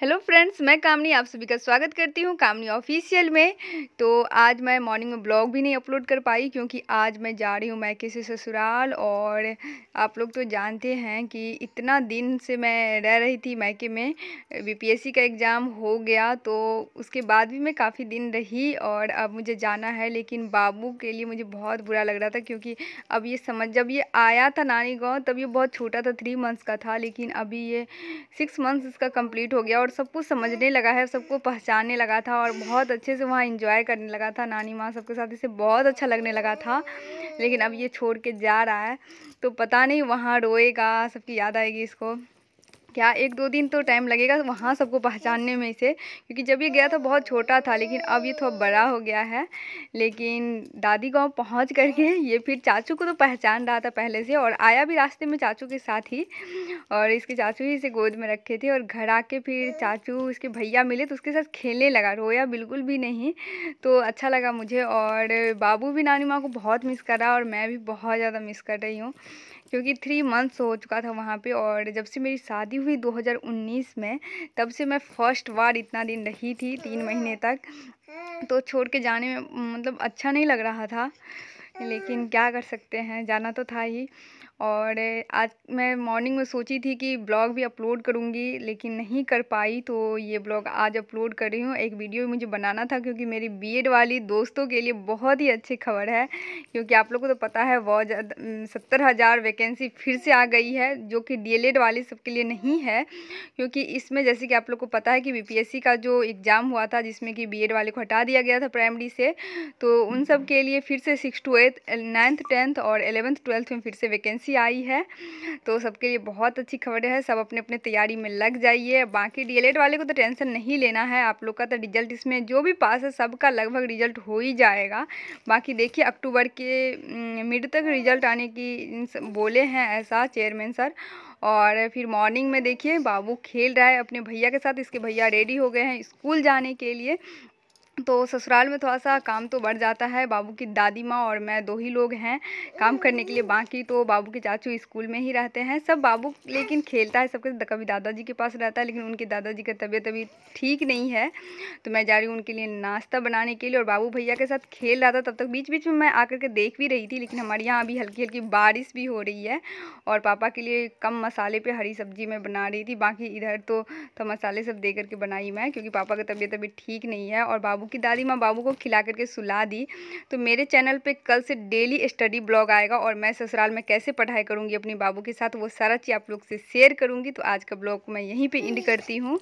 Hello friends मैं कामनी आप सभी का स्वागत करती हूँ कामनी ऑफिशियल में तो आज मैं मॉर्निंग में ब्लॉग भी नहीं अपलोड कर पाई क्योंकि आज मैं जा रही हूँ मैके से ससुराल और आप लोग तो जानते हैं कि इतना दिन से मैं रह रही थी मैके में बीपीएससी का एग्ज़ाम हो गया तो उसके बाद भी मैं काफ़ी दिन रही और अब मुझे जाना है लेकिन बाबू के लिए मुझे बहुत बुरा लग रहा था क्योंकि अब ये समझ जब ये आया था नानी गाँव तब ये बहुत छोटा था थ्री मंथ्स का था लेकिन अभी ये सिक्स मंथ्स इसका कम्प्लीट हो गया और सब कुछ समझने लगा है सबको पहचानने लगा था और बहुत अच्छे से वहाँ इंजॉय करने लगा था नानी माँ सबके साथ इसे बहुत अच्छा लगने लगा था लेकिन अब ये छोड़ के जा रहा है तो पता नहीं वहाँ रोएगा सबकी याद आएगी इसको क्या एक दो दिन तो टाइम लगेगा वहाँ सबको पहचानने में इसे क्योंकि जब ये गया था तो बहुत छोटा था लेकिन अब ये थोड़ा बड़ा हो गया है लेकिन दादी गांव पहुँच करके ये फिर चाचू को तो पहचान रहा था पहले से और आया भी रास्ते में चाचू के साथ ही और इसके चाचू ही इसे गोद में रखे थे और घर आके फिर चाचू इसके भैया मिले तो उसके साथ खेलने लगा रोया बिल्कुल भी नहीं तो अच्छा लगा मुझे और बाबू भी नानी माँ को बहुत मिस कर रहा और मैं भी बहुत ज़्यादा मिस कर रही हूँ क्योंकि थ्री मंथ्स हो चुका था वहाँ पे और जब से मेरी शादी हुई 2019 में तब से मैं फर्स्ट बार इतना दिन रही थी तीन महीने तक तो छोड़ के जाने में मतलब अच्छा नहीं लग रहा था लेकिन क्या कर सकते हैं जाना तो था ही और आज मैं मॉर्निंग में सोची थी कि ब्लॉग भी अपलोड करूँगी लेकिन नहीं कर पाई तो ये ब्लॉग आज अपलोड कर रही हूँ एक वीडियो मुझे बनाना था क्योंकि मेरी बीएड वाली दोस्तों के लिए बहुत ही अच्छी खबर है क्योंकि आप लोगों को तो पता है बहुत सत्तर हज़ार वैकेंसी फिर से आ गई है जो कि एड वाली सबके लिए नहीं है क्योंकि इसमें जैसे कि आप लोग को पता है कि सी का जो एग्ज़ाम हुआ था जिसमें कि एड वाले को हटा दिया गया था प्राइमरी से तो उन हम्म। सब के लिए फिर से six two eight ninth tenth और एलेवंथ ट्वेल्थ में फिर से वैकेंसी आई है तो सबके लिए बहुत अच्छी खबर है सब अपने अपने तैयारी में लग जाइए बाकी डीएलएड वाले को तो टेंशन नहीं लेना है आप लोग का तो रिजल्ट इसमें जो भी पास है सबका लगभग रिजल्ट हो ही जाएगा बाकी देखिए अक्टूबर के मिड तक रिजल्ट आने की बोले हैं ऐसा चेयरमैन सर और फिर मॉर्निंग में देखिए बाबू खेल रहा है अपने भैया के साथ इसके भैया रेडी हो गए हैं स्कूल जाने के लिए तो ससुराल में थोड़ा सा काम तो बढ़ जाता है बाबू की दादी माँ और मैं दो ही लोग हैं काम करने के लिए बाकी तो बाबू के चाचू स्कूल में ही रहते हैं सब बाबू लेकिन खेलता है सबके कभी दादाजी के पास रहता है लेकिन उनके दादाजी का तबीयत अभी ठीक नहीं है तो मैं जा रही हूँ उनके लिए नाश्ता बनाने के लिए और बाबू भैया के साथ खेल रहा था तब तक बीच बीच में मैं आकर के देख भी रही थी लेकिन हमारे यहाँ अभी हल्की हल्की बारिश भी हो रही है और पापा के लिए कम मसाले पर हरी सब्जी मैं बना रही थी बाकी इधर तो, तो मसाले सब दे करके बनाई मैं क्योंकि पापा की तबीयत अभी ठीक नहीं है और बाबू बाबू की दादी माँ बाबू को खिला करके सुला दी तो मेरे चैनल पे कल से डेली स्टडी ब्लॉग आएगा और मैं ससुराल में कैसे पढ़ाई करूँगी अपने बाबू के साथ वो सारा चीज़ आप लोग से शेयर करूँगी तो आज का ब्लॉग मैं यहीं पर इंड करती हूँ